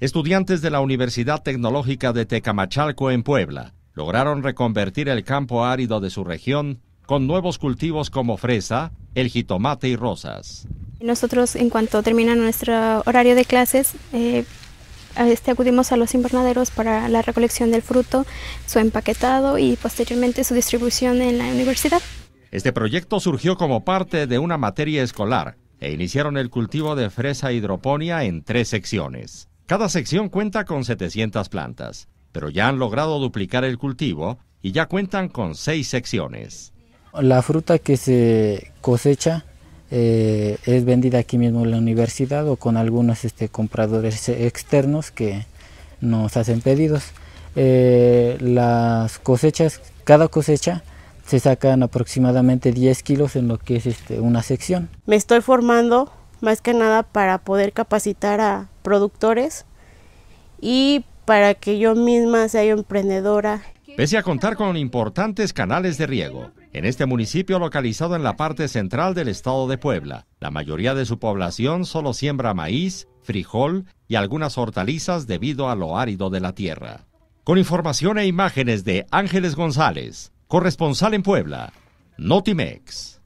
estudiantes de la Universidad Tecnológica de Tecamachalco en Puebla lograron reconvertir el campo árido de su región con nuevos cultivos como fresa, el jitomate y rosas. Nosotros en cuanto termina nuestro horario de clases, eh, este, acudimos a los invernaderos para la recolección del fruto, su empaquetado y posteriormente su distribución en la universidad. Este proyecto surgió como parte de una materia escolar e iniciaron el cultivo de fresa hidroponia en tres secciones. Cada sección cuenta con 700 plantas, pero ya han logrado duplicar el cultivo y ya cuentan con seis secciones. La fruta que se cosecha eh, es vendida aquí mismo en la universidad o con algunos este, compradores externos que nos hacen pedidos. Eh, las cosechas, cada cosecha se sacan aproximadamente 10 kilos en lo que es este, una sección. Me estoy formando más que nada para poder capacitar a productores y para que yo misma sea emprendedora. Pese a contar con importantes canales de riego, en este municipio localizado en la parte central del estado de Puebla, la mayoría de su población solo siembra maíz, frijol y algunas hortalizas debido a lo árido de la tierra. Con información e imágenes de Ángeles González, corresponsal en Puebla, Notimex.